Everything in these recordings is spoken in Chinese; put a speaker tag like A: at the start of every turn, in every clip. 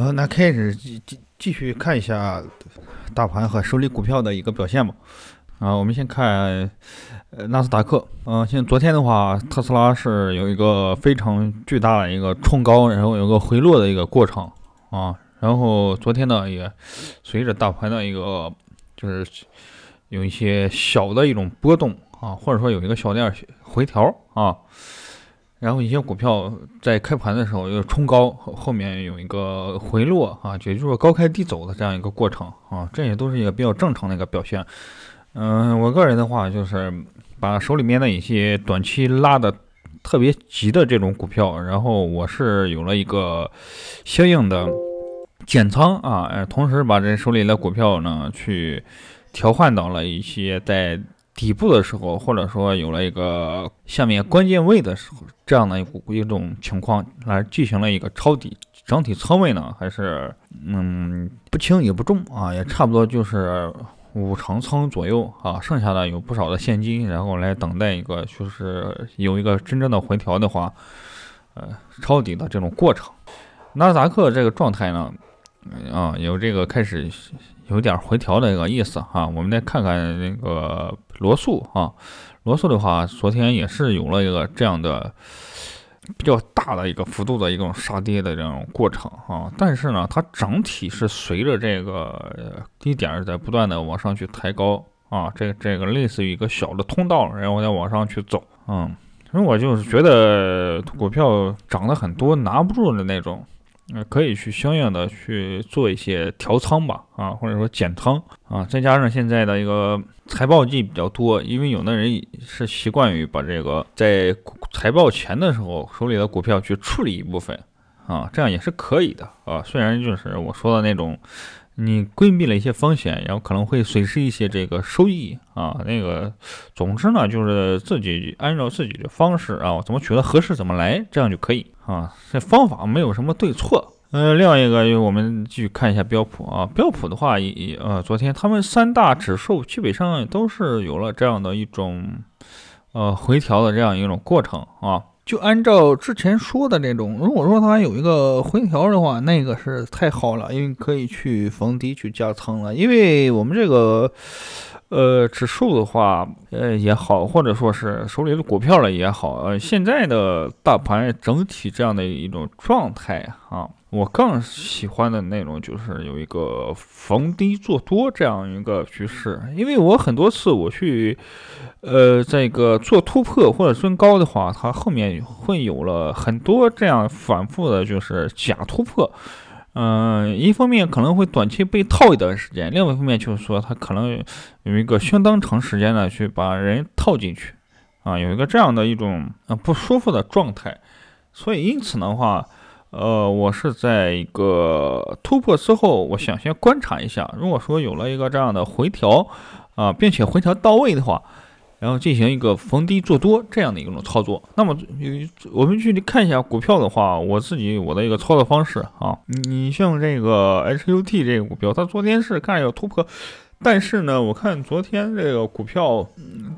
A: 呃，那开始继继继续看一下大盘和手里股票的一个表现吧。啊，我们先看呃纳斯达克。嗯，像昨天的话，特斯拉是有一个非常巨大的一个冲高，然后有个回落的一个过程啊。然后昨天呢，也随着大盘的一个就是有一些小的一种波动啊，或者说有一个小点回调啊。然后一些股票在开盘的时候又冲高，后后面有一个回落啊，也就是说高开低走的这样一个过程啊，这也都是一个比较正常的一个表现。嗯，我个人的话就是把手里面的一些短期拉的特别急的这种股票，然后我是有了一个相应的减仓啊，同时把这手里的股票呢去调换到了一些在。底部的时候，或者说有了一个下面关键位的时候，这样的股一种情况来进行了一个抄底，整体仓位呢还是嗯不轻也不重啊，也差不多就是五成仓左右啊，剩下的有不少的现金，然后来等待一个就是有一个真正的回调的话，呃抄底的这种过程，纳斯达克这个状态呢。啊，有这个开始有点回调的一个意思哈，我们再看看那个罗素啊，罗素的话，昨天也是有了一个这样的比较大的一个幅度的一种杀跌的这种过程啊，但是呢，它整体是随着这个低点是在不断的往上去抬高啊，这这个类似于一个小的通道，然后再往上去走嗯。所以我就觉得股票涨得很多拿不住的那种。嗯，可以去相应的去做一些调仓吧，啊，或者说减仓啊，再加上现在的一个财报季比较多，因为有的人是习惯于把这个在财报前的时候手里的股票去处理一部分，啊，这样也是可以的啊，虽然就是我说的那种。你规避了一些风险，然后可能会损失一些这个收益啊。那个，总之呢，就是自己按照自己的方式啊，怎么觉得合适怎么来，这样就可以啊。这方法没有什么对错。呃，另外一个，我们继续看一下标普啊。标普的话，也呃，昨天他们三大指数基本上都是有了这样的一种呃回调的这样一种过程啊。就按照之前说的这种，如果说它有一个回调的话，那个是太好了，因为可以去逢低去加仓了，因为我们这个。呃，指数的话，呃也好，或者说是手里的股票了也好，呃，现在的大盘整体这样的一种状态啊，我更喜欢的内容就是有一个逢低做多这样一个趋势，因为我很多次我去，呃，这个做突破或者追高的话，它后面会有了很多这样反复的，就是假突破。嗯，一方面可能会短期被套一段时间，另外一方面就是说，它可能有一个相当长时间的去把人套进去，啊，有一个这样的一种啊不舒服的状态，所以因此的话，呃，我是在一个突破之后，我想先观察一下，如果说有了一个这样的回调，啊，并且回调到位的话。然后进行一个逢低做多这样的一种操作。那么，我们具体看一下股票的话，我自己我的一个操作方式啊，你像这个 HUT 这个股票，它昨天是看有突破，但是呢，我看昨天这个股票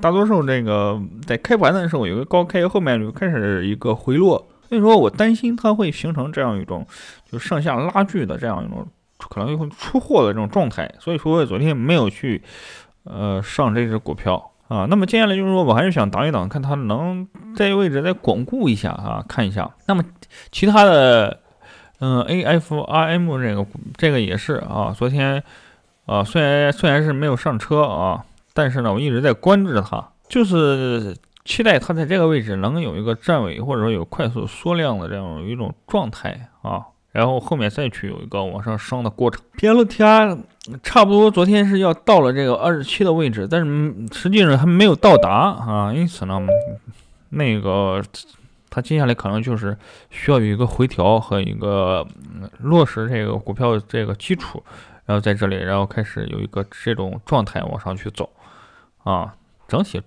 A: 大多数这个在开盘的时候有个高开，后面就开始一个回落，所以说我担心它会形成这样一种就上下拉锯的这样一种可能会出货的这种状态，所以说昨天没有去呃上这只股票。啊，那么接下来就是说，我还是想挡一挡，看它能在位置再巩固一下啊，看一下。那么其他的，嗯，A F R M 这个这个也是啊，昨天啊虽然虽然是没有上车啊，但是呢我一直在关注着它，就是期待它在这个位置能有一个站稳或者说有快速缩量的这样一种状态啊。然后后面再去有一个往上升的过程。PLTR 差不多昨天是要到了这个二十七的位置，但是实际上还没有到达啊。因此呢，那个它接下来可能就是需要有一个回调和一个落实这个股票这个基础，然后在这里，然后开始有一个这种状态往上去走啊。整体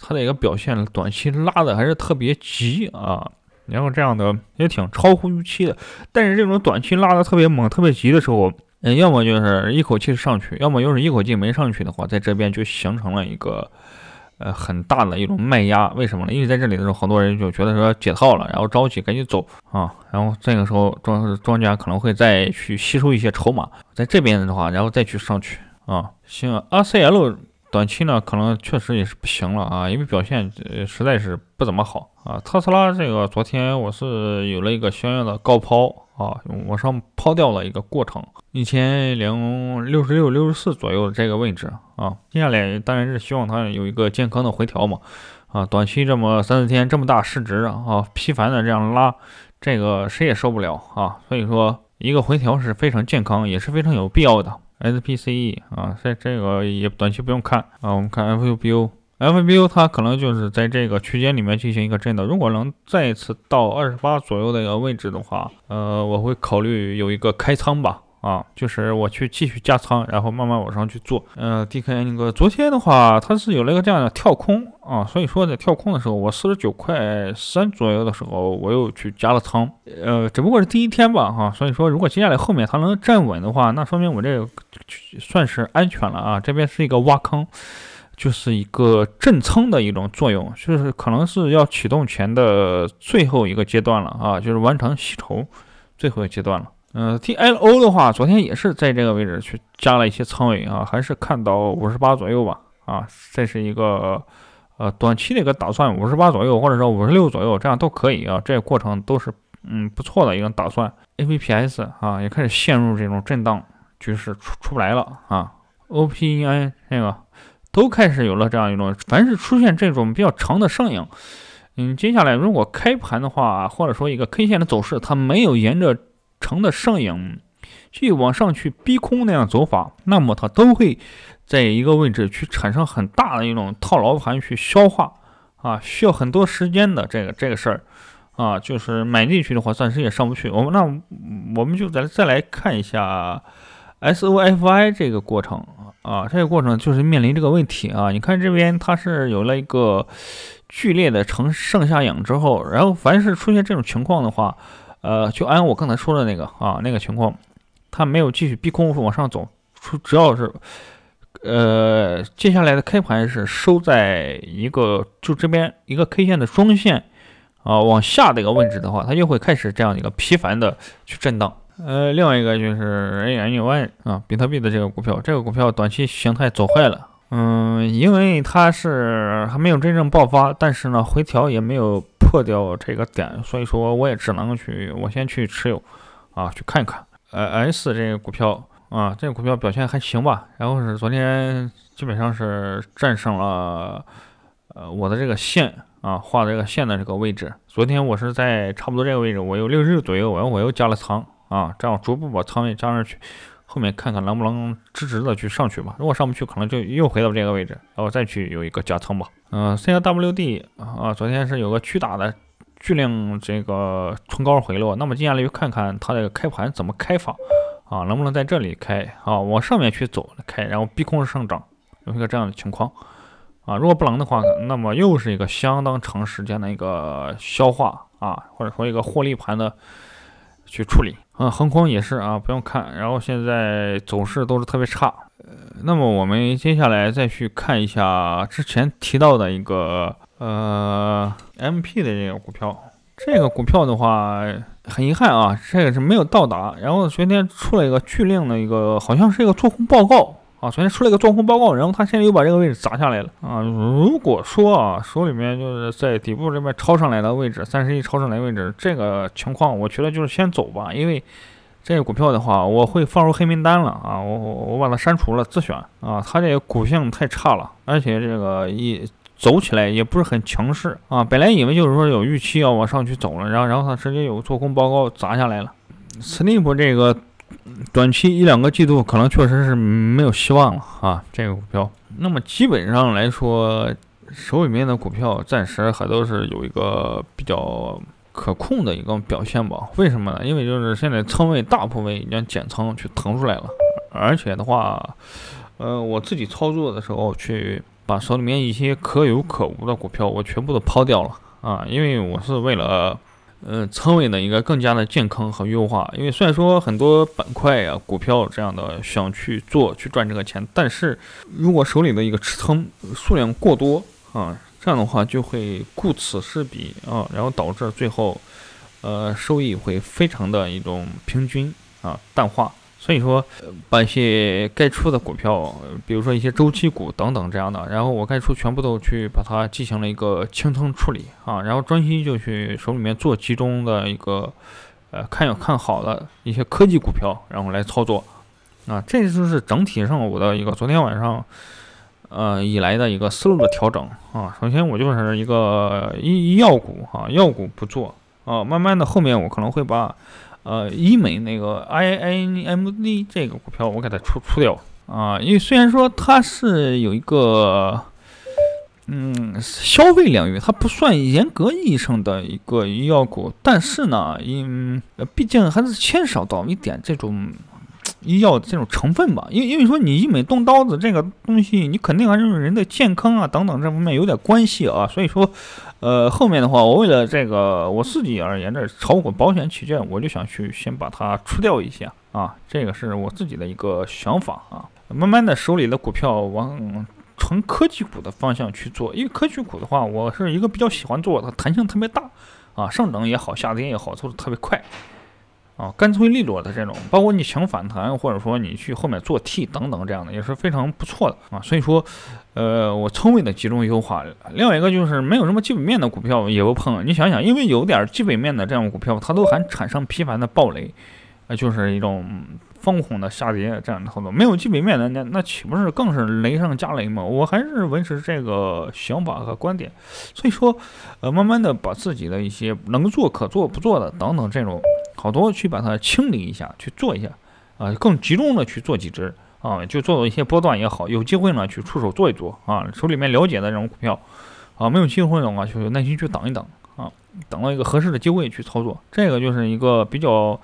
A: 它的一个表现，短期拉的还是特别急啊。然后这样的也挺超乎预期的，但是这种短期拉的特别猛、特别急的时候，嗯，要么就是一口气上去，要么就是一口气没上去的话，在这边就形成了一个呃很大的一种卖压。为什么呢？因为在这里的时候，很多人就觉得说解套了，然后着急赶紧走啊，然后这个时候庄庄家可能会再去吸收一些筹码，在这边的话，然后再去上去啊，行 RCL。短期呢，可能确实也是不行了啊，因为表现呃实在是不怎么好啊。特斯拉这个昨天我是有了一个相应的高抛啊，往上抛掉了一个过程，一千零六十六六十四左右的这个位置啊。接下来当然是希望它有一个健康的回调嘛啊，短期这么三四天这么大市值啊频繁的这样拉，这个谁也受不了啊。所以说一个回调是非常健康，也是非常有必要的。SPCE 啊，在这个也短期不用看啊，我们看 FUBU，FUBU 它可能就是在这个区间里面进行一个震荡，如果能再次到二十八左右的一个位置的话，呃，我会考虑有一个开仓吧，啊，就是我去继续加仓，然后慢慢往上去做。呃，D K 那个昨天的话，它是有了一个这样的跳空。啊，所以说在跳空的时候，我四十九块三左右的时候，我又去加了仓，呃，只不过是第一天吧，哈。所以说，如果接下来后面它能站稳的话，那说明我这个算是安全了啊。这边是一个挖坑，就是一个震仓的一种作用，就是可能是要启动前的最后一个阶段了啊，就是完成洗筹最后一个阶段了。嗯，TLO 的话，昨天也是在这个位置去加了一些仓位啊，还是看到五十八左右吧，啊，这是一个。呃，短期的一个打算，五十八左右，或者说五十六左右，这样都可以啊。这个过程都是嗯不错的一个打算。A v P S 啊，也开始陷入这种震荡局势，出出不来了啊。O P E N 那个都开始有了这样一种，凡是出现这种比较长的上影，嗯，接下来如果开盘的话，或者说一个 K 线的走势，它没有沿着长的上影。去往上去逼空那样走法，那么它都会在一个位置去产生很大的一种套牢盘去消化啊，需要很多时间的这个这个事儿啊，就是买进去的话暂时也上不去。我们那我们就再再来看一下 SOFI 这个过程啊，这个过程就是面临这个问题啊。你看这边它是有了一个剧烈的呈上下影之后，然后凡是出现这种情况的话，呃，就按我刚才说的那个啊那个情况。它没有继续逼空往上走，只要是呃接下来的开盘是收在一个就这边一个 K 线的中线啊往下的一个位置的话，它就会开始这样一个频繁的去震荡。呃，另外一个就是人 N 一万啊，比特币的这个股票，这个股票短期形态走坏了，嗯，因为它是还没有真正爆发，但是呢回调也没有破掉这个点，所以说我也只能去我先去持有啊去看一看。S 这个股票啊，这个股票表现还行吧。然后是昨天基本上是战胜了呃我的这个线啊画的这个线的这个位置。昨天我是在差不多这个位置，我有六日左右，我我又加了仓啊，这样逐步把仓位加上去。后面看看能不能直直的去上去吧。如果上不去，可能就又回到这个位置，然后再去有一个加仓吧。嗯，C W D 啊，昨天是有个巨大的。巨量这个冲高回落，那么接下来就看看它这个开盘怎么开法啊？能不能在这里开啊？往上面去走开，然后逼空上涨，有一个这样的情况啊？如果不能的话，那么又是一个相当长时间的一个消化啊，或者说一个获利盘的去处理。嗯，横空也是啊，不用看。然后现在走势都是特别差。呃，那么我们接下来再去看一下之前提到的一个。呃，M P 的这个股票，这个股票的话，很遗憾啊，这个是没有到达。然后昨天出了一个巨量的一个，好像是一个做空报告啊，昨天出了一个做空报告，然后他现在又把这个位置砸下来了啊。如果说啊，手里面就是在底部这边抄上来的位置，三十一抄上来位置，这个情况，我觉得就是先走吧，因为这个股票的话，我会放入黑名单了啊，我我把它删除了自选啊，它这个股性太差了，而且这个一。走起来也不是很强势啊，本来以为就是说有预期要往上去走了，然后然后它直接有个做空报告砸下来了，Sleep 这个短期一两个季度可能确实是没有希望了啊，这个股票。那么基本上来说，手里面的股票暂时还都是有一个比较可控的一个表现吧？为什么呢？因为就是现在仓位大部分已经减仓去腾出来了，而且的话，呃，我自己操作的时候去。把手里面一些可有可无的股票，我全部都抛掉了啊，因为我是为了，呃，仓位呢应该更加的健康和优化。因为虽然说很多板块呀、股票这样的想去做去赚这个钱，但是如果手里的一个持仓数量过多啊，这样的话就会顾此失彼啊，然后导致最后，呃，收益会非常的一种平均啊淡化。所以说，把一些该出的股票，比如说一些周期股等等这样的，然后我该出全部都去把它进行了一个清仓处理啊，然后专心就去手里面做集中的一个，呃，看有看好的一些科技股票，然后来操作，啊，这就是整体上我的一个昨天晚上，呃以来的一个思路的调整啊。首先我就是一个医医药股哈，医药股不做啊，慢慢的后面我可能会把。呃，医美那个 I N M D 这个股票我给它出出掉啊，因为虽然说它是有一个嗯消费领域，它不算严格意义上的一个医药股，但是呢，因毕竟还是牵扯到一点这种。医药这种成分吧，因为因为说你一每动刀子这个东西，你肯定还是人的健康啊等等这方面有点关系啊，所以说，呃后面的话，我为了这个我自己而言的炒股保险起见，我就想去先把它出掉一下啊，这个是我自己的一个想法啊。慢慢的手里的股票往纯科技股的方向去做，因为科技股的话，我是一个比较喜欢做的，弹性特别大啊，上涨也好，下跌也好，做的特别快。啊，干脆利落的这种，包括你抢反弹，或者说你去后面做 T 等等这样的，也是非常不错的啊。所以说，呃，我仓位的集中优化。另外一个就是没有什么基本面的股票也不碰。你想想，因为有点基本面的这样股票，它都还产生频繁的暴雷，呃，就是一种疯狂的下跌这样的操作。没有基本面的，那那岂不是更是雷上加雷吗？我还是维持这个想法和观点。所以说，呃，慢慢的把自己的一些能做可做不做的等等这种。好多去把它清理一下，去做一下，啊，更集中的去做几只啊，就做做一些波段也好，有机会呢去出手做一做啊，手里面了解的这种股票，啊，没有机会的话就耐心去等一等啊，等到一个合适的机会去操作，这个就是一个比较，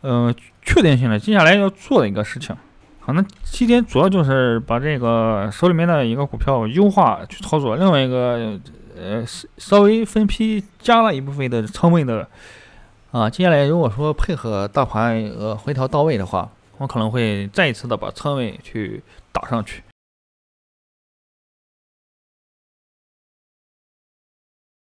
A: 呃，确定性的接下来要做的一个事情。好，那今天主要就是把这个手里面的一个股票优化去操作，另外一个呃，稍微分批加了一部分的仓位的。啊，接下来如果说配合大盘呃回调到位的话，我可能会再一次的把仓位去打上去。